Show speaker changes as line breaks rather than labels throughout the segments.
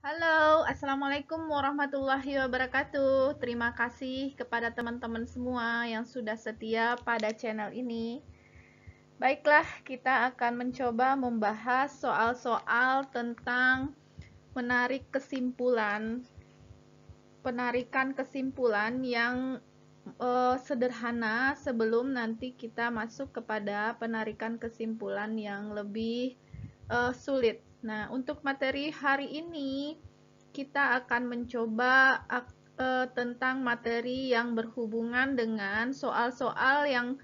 Halo, Assalamualaikum warahmatullahi wabarakatuh. Terima kasih kepada teman-teman semua yang sudah setia pada channel ini. Baiklah, kita akan mencoba membahas soal-soal tentang menarik kesimpulan, penarikan kesimpulan yang eh, sederhana sebelum nanti kita masuk kepada penarikan kesimpulan yang lebih eh, sulit Nah, untuk materi hari ini kita akan mencoba e, tentang materi yang berhubungan dengan soal-soal yang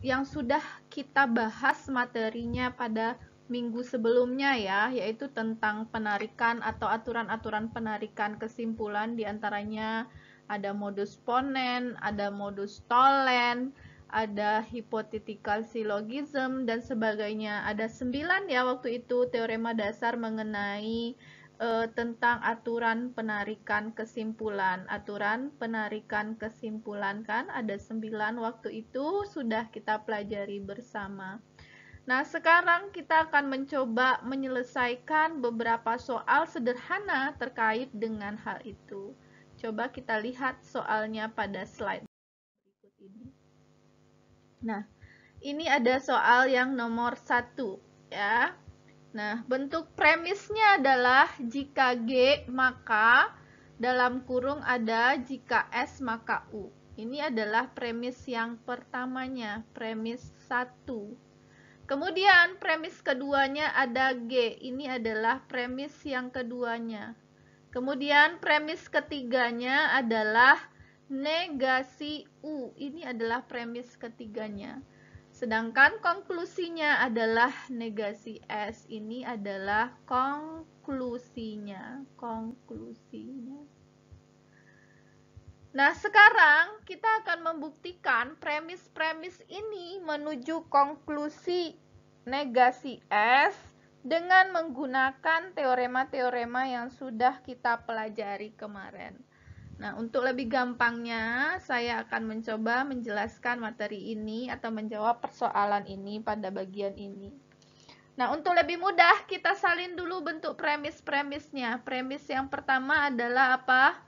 yang sudah kita bahas materinya pada minggu sebelumnya ya, yaitu tentang penarikan atau aturan-aturan penarikan kesimpulan diantaranya ada modus ponen, ada modus tolen, ada hypothetical syllogism dan sebagainya. Ada sembilan ya waktu itu teorema dasar mengenai uh, tentang aturan penarikan kesimpulan. Aturan penarikan kesimpulan kan ada sembilan waktu itu sudah kita pelajari bersama. Nah, sekarang kita akan mencoba menyelesaikan beberapa soal sederhana terkait dengan hal itu. Coba kita lihat soalnya pada slide. Nah, ini ada soal yang nomor satu ya. Nah, bentuk premisnya adalah jika G maka dalam kurung ada jika S maka U. Ini adalah premis yang pertamanya, premis satu. Kemudian premis keduanya ada G. Ini adalah premis yang keduanya. Kemudian premis ketiganya adalah negasi U. Ini adalah premis ketiganya. Sedangkan konklusinya adalah negasi S. Ini adalah konklusinya. Konklusinya. Nah, sekarang kita akan membuktikan premis-premis ini menuju konklusi negasi S dengan menggunakan teorema-teorema yang sudah kita pelajari kemarin. Nah, untuk lebih gampangnya, saya akan mencoba menjelaskan materi ini atau menjawab persoalan ini pada bagian ini. Nah, untuk lebih mudah, kita salin dulu bentuk premis-premisnya. Premis yang pertama adalah apa?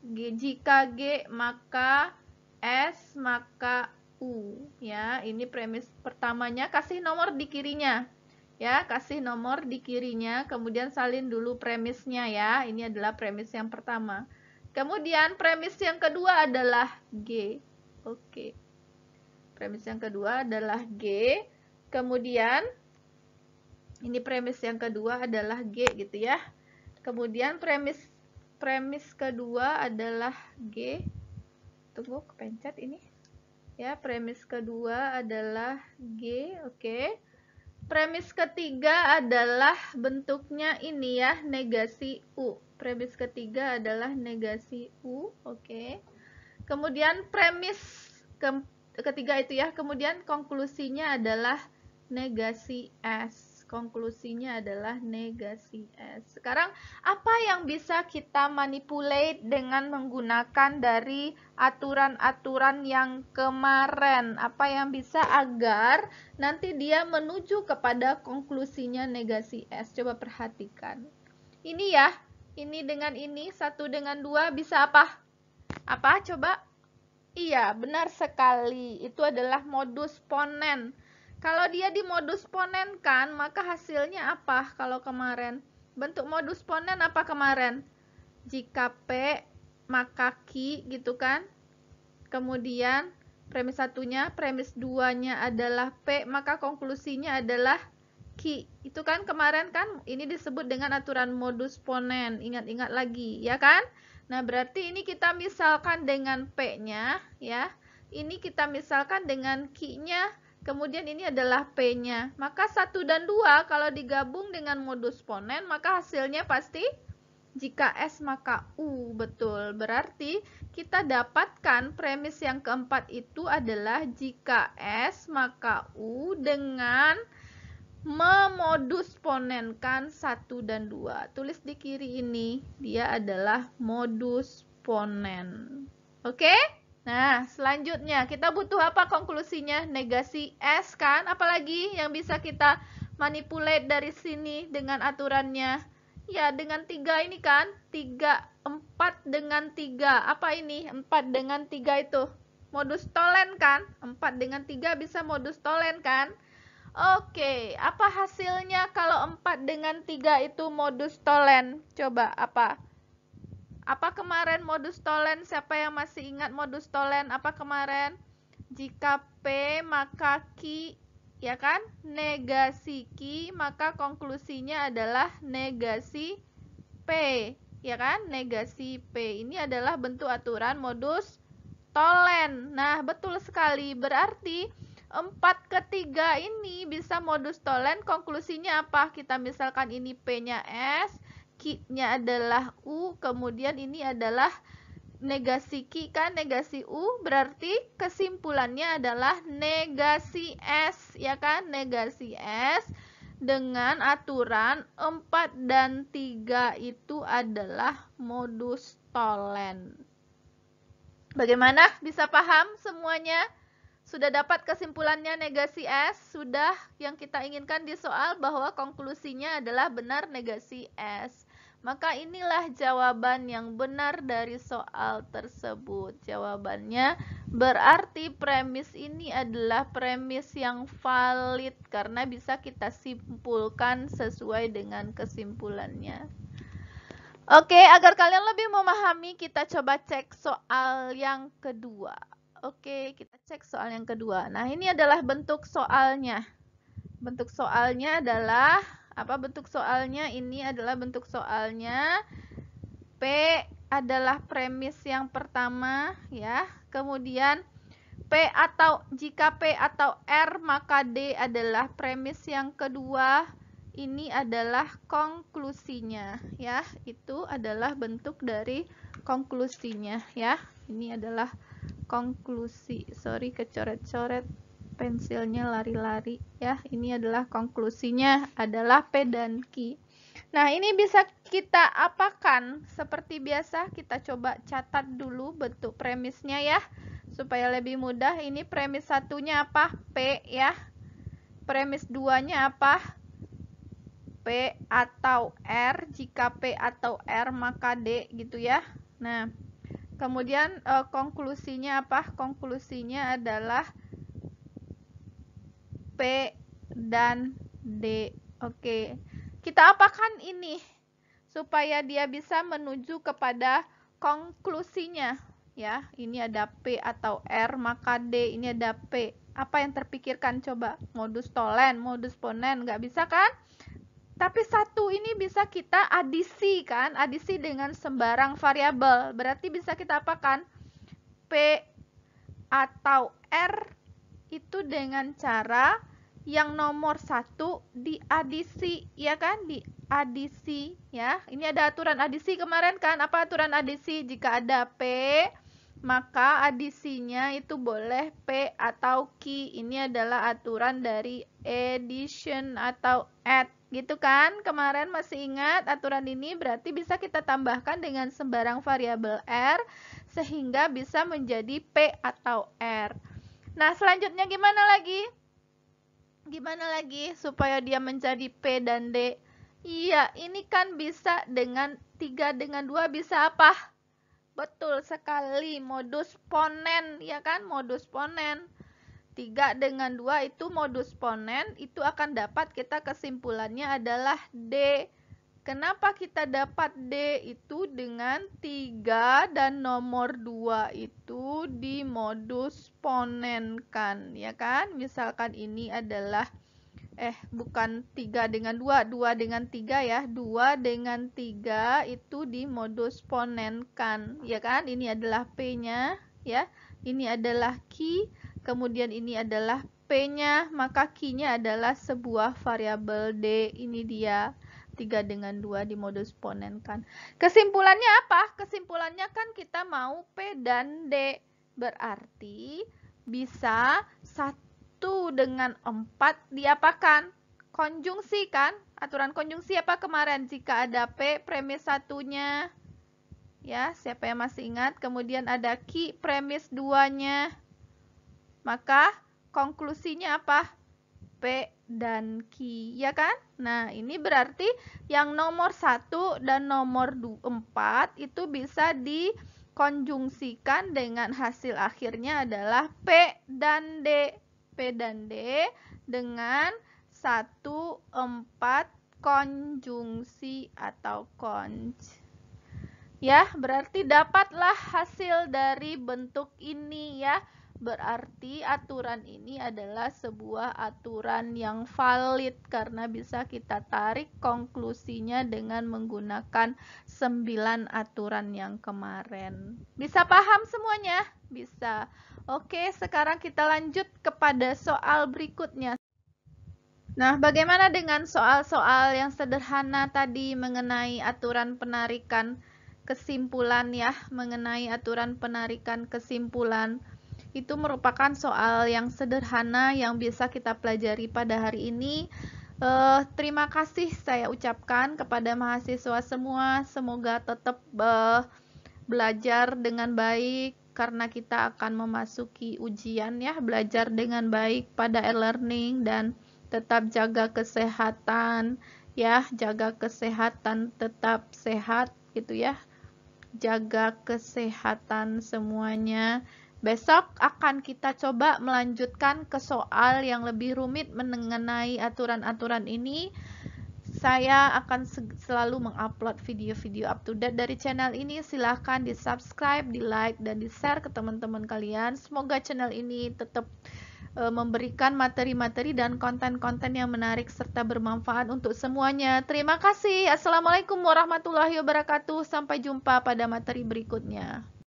G, jika G, maka S, maka U. Ya, ini premis pertamanya. Kasih nomor di kirinya. Ya, kasih nomor di kirinya, kemudian salin dulu premisnya ya. Ini adalah premis yang pertama. Kemudian premis yang kedua adalah G. Oke. Premis yang kedua adalah G. Kemudian ini premis yang kedua adalah G gitu ya. Kemudian premis premis kedua adalah G. Tunggu kepencet ini. Ya, premis kedua adalah G, oke. Okay. Premis ketiga adalah bentuknya ini ya, negasi U. Premis ketiga adalah negasi U, oke. Okay. Kemudian premis ke ketiga itu ya, kemudian konklusinya adalah negasi S. Konklusinya adalah negasi S. Sekarang, apa yang bisa kita manipulate dengan menggunakan dari aturan-aturan yang kemarin? Apa yang bisa agar nanti dia menuju kepada konklusinya negasi S? Coba perhatikan. Ini ya, ini dengan ini, satu dengan dua bisa apa? Apa? Coba. Iya, benar sekali. Itu adalah modus ponen. Kalau dia di modus ponen kan, maka hasilnya apa kalau kemarin? Bentuk modus ponen apa kemarin? Jika P, maka Q gitu kan? Kemudian premis satunya, premis duanya adalah P, maka konklusinya adalah kaki. Itu kan kemarin kan ini disebut dengan aturan modus ponen. Ingat-ingat lagi, ya kan? Nah, berarti ini kita misalkan dengan P-nya, ya. Ini kita misalkan dengan Q-nya, kemudian ini adalah P-nya. Maka satu dan dua kalau digabung dengan modus ponen, maka hasilnya pasti jika S maka U, betul. Berarti kita dapatkan premis yang keempat itu adalah jika S maka U dengan memodus ponenkan 1 dan 2. Tulis di kiri ini, dia adalah modus ponen. Oke? Nah, selanjutnya kita butuh apa konklusinya? Negasi S kan? Apalagi yang bisa kita manipulate dari sini dengan aturannya? Ya, dengan 3 ini kan? 3, 4 dengan 3. Apa ini? 4 dengan 3 itu? Modus tolen kan? 4 dengan 3 bisa modus tolen kan? Oke, apa hasilnya kalau 4 dengan 3 itu modus tolen? Coba apa? Apa kemarin modus tolen? Siapa yang masih ingat modus tolen? Apa kemarin? Jika P maka Q, ya kan? Negasi Q, maka konklusinya adalah negasi P, ya kan? Negasi P ini adalah bentuk aturan modus tolen. Nah, betul sekali. Berarti 4 ketiga ini bisa modus tolen konklusinya apa kita misalkan ini P-nya S Q-nya adalah U kemudian ini adalah negasi Q kan negasi U berarti kesimpulannya adalah negasi S ya kan negasi S dengan aturan 4 dan 3 itu adalah modus tolen. Bagaimana bisa paham semuanya? Sudah dapat kesimpulannya negasi S? Sudah yang kita inginkan di soal bahwa konklusinya adalah benar negasi S. Maka inilah jawaban yang benar dari soal tersebut. Jawabannya berarti premis ini adalah premis yang valid karena bisa kita simpulkan sesuai dengan kesimpulannya. Oke, agar kalian lebih memahami, kita coba cek soal yang kedua. Oke, kita cek soal yang kedua. Nah, ini adalah bentuk soalnya. Bentuk soalnya adalah apa bentuk soalnya? Ini adalah bentuk soalnya P adalah premis yang pertama ya. Kemudian P atau jika P atau R maka D adalah premis yang kedua. Ini adalah konklusinya ya. Itu adalah bentuk dari konklusinya ya. Ini adalah konklusi. Sorry kecoret-coret pensilnya lari-lari ya. Ini adalah konklusinya adalah P dan Q. Nah, ini bisa kita apakan seperti biasa kita coba catat dulu bentuk premisnya ya supaya lebih mudah. Ini premis satunya apa? P ya. Premis duanya apa? P atau R. Jika P atau R maka D gitu ya. Nah, Kemudian uh, konklusinya apa? Konklusinya adalah P dan D. Oke. Kita apakan ini supaya dia bisa menuju kepada konklusinya ya. Ini ada P atau R, maka D ini ada P. Apa yang terpikirkan coba? Modus tolen, modus ponen, nggak bisa kan? Tapi satu ini bisa kita adisi kan, adisi dengan sembarang variabel. Berarti bisa kita apakan? P atau R itu dengan cara yang nomor satu diadisi, ya kan? Diadisi, ya. Ini ada aturan adisi kemarin kan? Apa aturan adisi? Jika ada P, maka adisinya itu boleh P atau Q. Ini adalah aturan dari addition atau add Gitu kan? Kemarin masih ingat aturan ini berarti bisa kita tambahkan dengan sembarang variabel R sehingga bisa menjadi P atau R. Nah, selanjutnya gimana lagi? Gimana lagi supaya dia menjadi P dan D? Iya, ini kan bisa dengan 3 dengan 2 bisa apa? Betul sekali, modus ponen, ya kan? Modus ponen. 3 dengan 2 itu modus ponen, itu akan dapat kita kesimpulannya adalah D. Kenapa kita dapat D itu dengan 3 dan nomor 2 itu di modus ponenkan, ya kan? Misalkan ini adalah, eh bukan 3 dengan 2, 2 dengan 3 ya. 2 dengan 3 itu di modus ponenkan, ya kan? Ini adalah P-nya, ya. Ini adalah Q kemudian ini adalah P-nya, maka Q-nya adalah sebuah variabel D. Ini dia 3 dengan 2 di modus kan. Kesimpulannya apa? Kesimpulannya kan kita mau P dan D. Berarti bisa satu dengan empat diapakan? Konjungsi kan? Aturan konjungsi apa kemarin? Jika ada P, premis satunya. Ya, siapa yang masih ingat? Kemudian ada Q, premis duanya maka konklusinya apa? P dan Q, ya kan? Nah, ini berarti yang nomor 1 dan nomor 4 itu bisa dikonjungsikan dengan hasil akhirnya adalah P dan D. P dan D dengan 1, 4 konjungsi atau konj. Ya, berarti dapatlah hasil dari bentuk ini ya. Berarti aturan ini adalah sebuah aturan yang valid karena bisa kita tarik konklusinya dengan menggunakan sembilan aturan yang kemarin. Bisa paham semuanya? Bisa. Oke, sekarang kita lanjut kepada soal berikutnya. Nah, bagaimana dengan soal-soal yang sederhana tadi mengenai aturan penarikan kesimpulan ya, mengenai aturan penarikan kesimpulan? itu merupakan soal yang sederhana yang bisa kita pelajari pada hari ini. Uh, terima kasih saya ucapkan kepada mahasiswa semua. Semoga tetap uh, belajar dengan baik karena kita akan memasuki ujian ya, belajar dengan baik pada e-learning dan tetap jaga kesehatan ya, jaga kesehatan tetap sehat gitu ya. Jaga kesehatan semuanya. Besok akan kita coba melanjutkan ke soal yang lebih rumit mengenai aturan-aturan ini. Saya akan selalu mengupload video-video up to date dari channel ini. Silahkan di subscribe, di like, dan di share ke teman-teman kalian. Semoga channel ini tetap e, memberikan materi-materi dan konten-konten yang menarik serta bermanfaat untuk semuanya. Terima kasih. Assalamualaikum warahmatullahi wabarakatuh. Sampai jumpa pada materi berikutnya.